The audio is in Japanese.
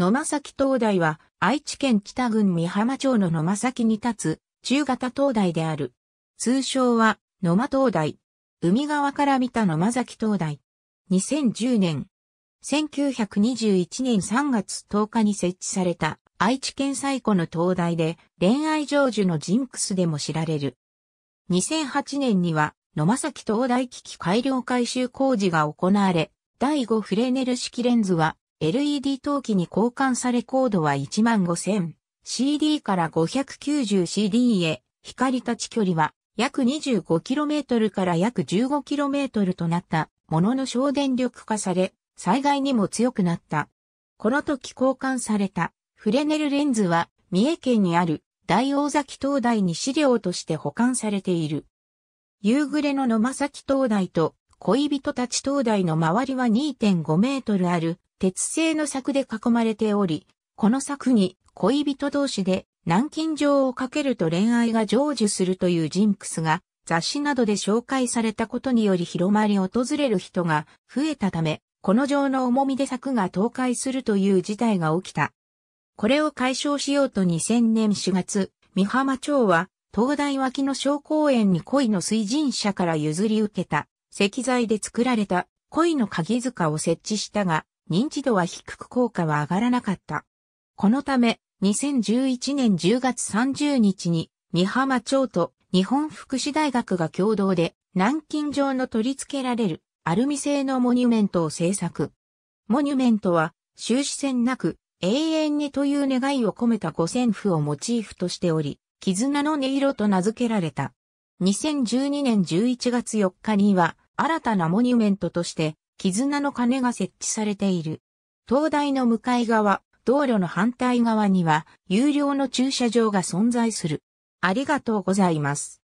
野間崎灯台は、愛知県北郡美浜町の野間崎に立つ、中型灯台である。通称は、野間灯台。海側から見た野間崎灯台。2010年。1921年3月10日に設置された愛知県最古の灯台で恋愛成就のジンクスでも知られる。2008年には野間崎灯台機器改良改修工事が行われ、第5フレネル式レンズは LED 陶器に交換されコードは15000。CD から 590CD へ、光立ち距離は約 25km から約 15km となったものの省電力化され、災害にも強くなった。この時交換されたフレネルレンズは三重県にある大大崎灯台に資料として保管されている。夕暮れの野間崎灯台と恋人たち灯台の周りは2.5メートルある鉄製の柵で囲まれており、この柵に恋人同士で南京錠をかけると恋愛が成就するというジンクスが雑誌などで紹介されたことにより広まり訪れる人が増えたため、この錠の重みで柵が倒壊するという事態が起きた。これを解消しようと2000年4月、三浜町は東大脇の小公園に恋の水神社から譲り受けた石材で作られた恋の鍵塚を設置したが、認知度は低く効果は上がらなかった。このため、2011年10月30日に、三浜町と日本福祉大学が共同で、南京状の取り付けられるアルミ製のモニュメントを制作。モニュメントは、終始線なく、永遠にという願いを込めた五線譜をモチーフとしており、絆の音色と名付けられた。2012年11月4日には、新たなモニュメントとして、絆の鐘が設置されている。灯台の向かい側、道路の反対側には、有料の駐車場が存在する。ありがとうございます。